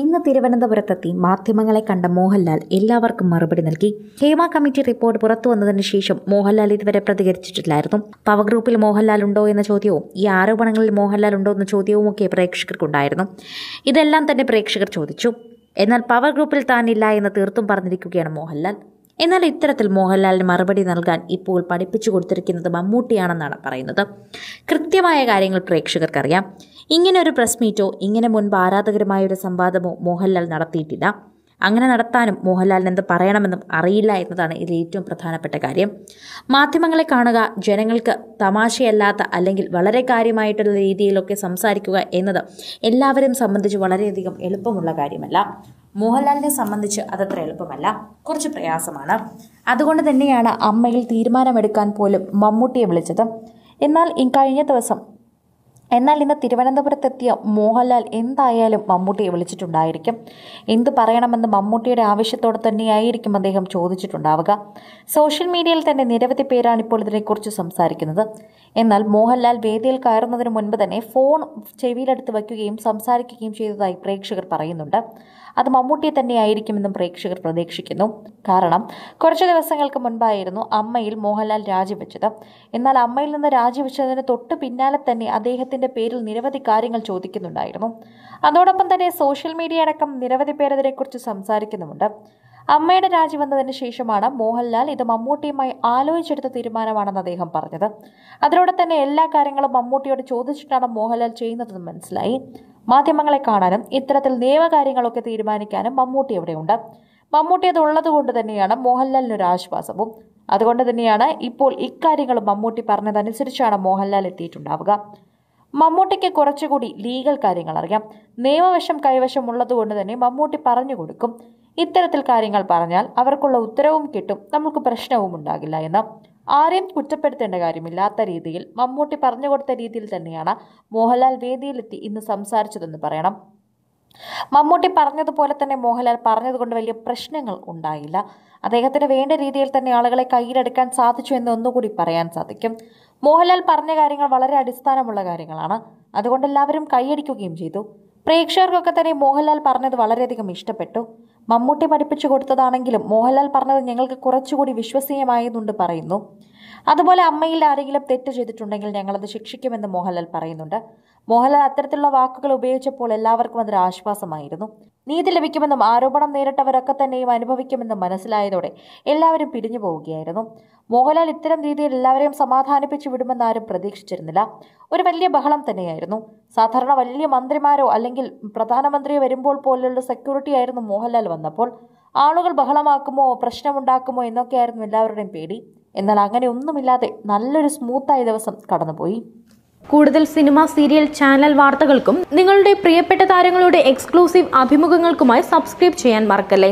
ഇന്ന് തിരുവനന്തപുരത്തെത്തി മാധ്യമങ്ങളെ കണ്ട മോഹൻലാൽ എല്ലാവർക്കും മറുപടി നൽകി ഹേമ കമ്മിറ്റി റിപ്പോർട്ട് പുറത്തു വന്നതിന് ശേഷം മോഹൻലാൽ ഇതുവരെ പ്രതികരിച്ചിട്ടില്ലായിരുന്നു പവർ ഗ്രൂപ്പിൽ മോഹൻലാൽ ഉണ്ടോ എന്ന ചോദ്യവും ഈ ആരോപണങ്ങളിൽ മോഹൻലാൽ ഉണ്ടോ എന്ന ചോദ്യവും ഒക്കെ പ്രേക്ഷകർക്കുണ്ടായിരുന്നു ഇതെല്ലാം തന്നെ പ്രേക്ഷകർ ചോദിച്ചു എന്നാൽ പവർ ഗ്രൂപ്പിൽ താനില്ല എന്ന് തീർത്തും പറഞ്ഞിരിക്കുകയാണ് മോഹൻലാൽ എന്നാൽ ഇത്തരത്തിൽ മോഹൻലാലിന് മറുപടി നൽകാൻ ഇപ്പോൾ പഠിപ്പിച്ചു കൊടുത്തിരിക്കുന്നത് മമ്മൂട്ടിയാണെന്നാണ് പറയുന്നത് കൃത്യമായ കാര്യങ്ങൾ പ്രേക്ഷകർക്കറിയാം ഇങ്ങനെ ഒരു പ്രസ് മീറ്റോ ഇങ്ങനെ മുൻപ് ആരാധകരുമായ ഒരു സംവാദമോ മോഹൻലാൽ നടത്തിയിട്ടില്ല അങ്ങനെ നടത്താനും മോഹൻലാലിന് എന്ത് പറയണമെന്നും അറിയില്ല എന്നതാണ് ഇതിൽ ഏറ്റവും പ്രധാനപ്പെട്ട കാര്യം മാധ്യമങ്ങളെ കാണുക ജനങ്ങൾക്ക് തമാശയല്ലാത്ത അല്ലെങ്കിൽ വളരെ കാര്യമായിട്ടുള്ള രീതിയിലൊക്കെ സംസാരിക്കുക എന്നത് എല്ലാവരെയും സംബന്ധിച്ച് വളരെയധികം എളുപ്പമുള്ള കാര്യമല്ല മോഹൻലാലിനെ സംബന്ധിച്ച് അതത്ര എളുപ്പമല്ല കുറച്ച് പ്രയാസമാണ് അതുകൊണ്ട് തന്നെയാണ് അമ്മയിൽ തീരുമാനമെടുക്കാൻ പോലും മമ്മൂട്ടിയെ വിളിച്ചത് എന്നാൽ കഴിഞ്ഞ ദിവസം എന്നാൽ ഇന്ന് തിരുവനന്തപുരത്തെത്തിയ മോഹൻലാൽ എന്തായാലും മമ്മൂട്ടിയെ വിളിച്ചിട്ടുണ്ടായിരിക്കും എന്ത് പറയണമെന്ന് മമ്മൂട്ടിയുടെ ആവശ്യത്തോടെ തന്നെയായിരിക്കും അദ്ദേഹം ചോദിച്ചിട്ടുണ്ടാവുക സോഷ്യൽ മീഡിയയിൽ തന്നെ നിരവധി പേരാണ് ഇപ്പോൾ ഇതിനെക്കുറിച്ച് സംസാരിക്കുന്നത് എന്നാൽ മോഹൻലാൽ വേദിയിൽ കയറുന്നതിന് മുൻപ് തന്നെ ഫോൺ ചെവിയിലെടുത്ത് വയ്ക്കുകയും സംസാരിക്കുകയും ചെയ്തതായി പ്രേക്ഷകർ പറയുന്നുണ്ട് അത് മമ്മൂട്ടിയെ തന്നെയായിരിക്കുമെന്നും പ്രേക്ഷകർ പ്രതീക്ഷിക്കുന്നു കാരണം കുറച്ച് ദിവസങ്ങൾക്ക് മുൻപായിരുന്നു അമ്മയിൽ മോഹൻലാൽ രാജിവെച്ചത് എന്നാൽ അമ്മയിൽ നിന്ന് രാജിവെച്ചതിന് തൊട്ട് പിന്നാലെ തന്നെ അദ്ദേഹത്തിന് വിഷയത്തിന്റെ പേരിൽ നിരവധി കാര്യങ്ങൾ ചോദിക്കുന്നുണ്ടായിരുന്നു അതോടൊപ്പം തന്നെ സോഷ്യൽ മീഡിയ അടക്കം നിരവധി പേർ ഇതിനെക്കുറിച്ച് സംസാരിക്കുന്നുമുണ്ട് അമ്മയുടെ രാജി വന്നതിന് ശേഷമാണ് മോഹൻലാൽ ഇത് മമ്മൂട്ടിയുമായി ആലോചിച്ചെടുത്ത തീരുമാനമാണെന്ന് അദ്ദേഹം പറഞ്ഞത് അതിലൂടെ തന്നെ എല്ലാ കാര്യങ്ങളും മമ്മൂട്ടിയോട് ചോദിച്ചിട്ടാണ് മോഹൻലാൽ ചെയ്യുന്നതെന്ന് മനസ്സിലായി മാധ്യമങ്ങളെ കാണാനും ഇത്തരത്തിൽ നിയമകാര്യങ്ങളൊക്കെ തീരുമാനിക്കാനും മമ്മൂട്ടി എവിടെയുണ്ട് മമ്മൂട്ടി അത് ഉള്ളതുകൊണ്ട് തന്നെയാണ് മോഹൻലാലിനൊരു ആശ്വാസവും അതുകൊണ്ട് തന്നെയാണ് ഇപ്പോൾ ഇക്കാര്യങ്ങളും മമ്മൂട്ടി പറഞ്ഞതനുസരിച്ചാണ് മോഹൻലാൽ എത്തിയിട്ടുണ്ടാവുക മമ്മൂട്ടിക്ക് കുറച്ചുകൂടി ലീഗൽ കാര്യങ്ങൾ അറിയാം നിയമവശം ഉള്ളതുകൊണ്ട് തന്നെ മമ്മൂട്ടി പറഞ്ഞു കൊടുക്കും ഇത്തരത്തിൽ കാര്യങ്ങൾ പറഞ്ഞാൽ അവർക്കുള്ള ഉത്തരവും കിട്ടും നമുക്ക് പ്രശ്നവും ഉണ്ടാകില്ല എന്ന് ആരെയും കുറ്റപ്പെടുത്തേണ്ട കാര്യമില്ലാത്ത രീതിയിൽ മമ്മൂട്ടി പറഞ്ഞു കൊടുത്ത രീതിയിൽ തന്നെയാണ് മോഹൻലാൽ വേദിയിലെത്തി ഇന്ന് സംസാരിച്ചതെന്ന് പറയണം മമ്മൂട്ടി പറഞ്ഞതുപോലെ തന്നെ മോഹൻലാൽ പറഞ്ഞതുകൊണ്ട് വലിയ പ്രശ്നങ്ങൾ ഉണ്ടായില്ല അദ്ദേഹത്തിന് വേണ്ട രീതിയിൽ തന്നെ ആളുകളെ കയ്യിലെടുക്കാൻ സാധിച്ചു എന്ന് ഒന്നുകൂടി പറയാൻ സാധിക്കും മോഹൻലാൽ പറഞ്ഞ കാര്യങ്ങൾ വളരെ അടിസ്ഥാനമുള്ള കാര്യങ്ങളാണ് അതുകൊണ്ട് എല്ലാവരും കൈയടിക്കുകയും ചെയ്തു പ്രേക്ഷകർക്കൊക്കെ തന്നെ മോഹൻലാൽ പറഞ്ഞത് വളരെയധികം ഇഷ്ടപ്പെട്ടു മമ്മൂട്ടി പഠിപ്പിച്ചു കൊടുത്തതാണെങ്കിലും മോഹൻലാൽ പറഞ്ഞത് ഞങ്ങൾക്ക് കുറച്ചുകൂടി വിശ്വസനീയമായതുകൊണ്ട് പറയുന്നു അതുപോലെ അമ്മയിൽ ആരെങ്കിലും തെറ്റ് ചെയ്തിട്ടുണ്ടെങ്കിൽ ഞങ്ങളത് ശിക്ഷിക്കുമെന്ന് മോഹൻലാൽ പറയുന്നുണ്ട് മോഹൻലാൽ അത്തരത്തിലുള്ള വാക്കുകൾ ഉപയോഗിച്ചപ്പോൾ എല്ലാവർക്കും അതൊരു ആശ്വാസമായിരുന്നു നീതി ലഭിക്കുമെന്നും ആരോപണം നേരിട്ടവരൊക്കെ തന്നെയും അനുഭവിക്കുമെന്നും മനസ്സിലായതോടെ എല്ലാവരും പിരിഞ്ഞു പോവുകയായിരുന്നു മോഹൻലാൽ ഇത്തരം രീതിയിൽ എല്ലാവരെയും സമാധാനിപ്പിച്ചു വിടുമെന്ന് ആരും പ്രതീക്ഷിച്ചിരുന്നില്ല ഒരു വലിയ ബഹളം തന്നെയായിരുന്നു സാധാരണ വലിയ മന്ത്രിമാരോ അല്ലെങ്കിൽ പ്രധാനമന്ത്രിയോ വരുമ്പോൾ പോലെയുള്ള സെക്യൂരിറ്റി ആയിരുന്നു മോഹൻലാൽ വന്നപ്പോൾ ആളുകൾ ബഹളമാക്കുമോ പ്രശ്നമുണ്ടാക്കുമോ എന്നൊക്കെയായിരുന്നു എല്ലാവരുടെയും പേടി എന്നാൽ അങ്ങനെ ഒന്നുമില്ലാതെ നല്ലൊരു സ്മൂത്തായ ദിവസം കടന്നുപോയി കൂടുതൽ സിനിമ സീരിയൽ ചാനൽ വാർത്തകൾക്കും നിങ്ങളുടെ പ്രിയപ്പെട്ട താരങ്ങളുടെ എക്സ്ക്ലൂസീവ് അഭിമുഖങ്ങൾക്കുമായി സബ്സ്ക്രൈബ് ചെയ്യാൻ മറക്കല്ലേ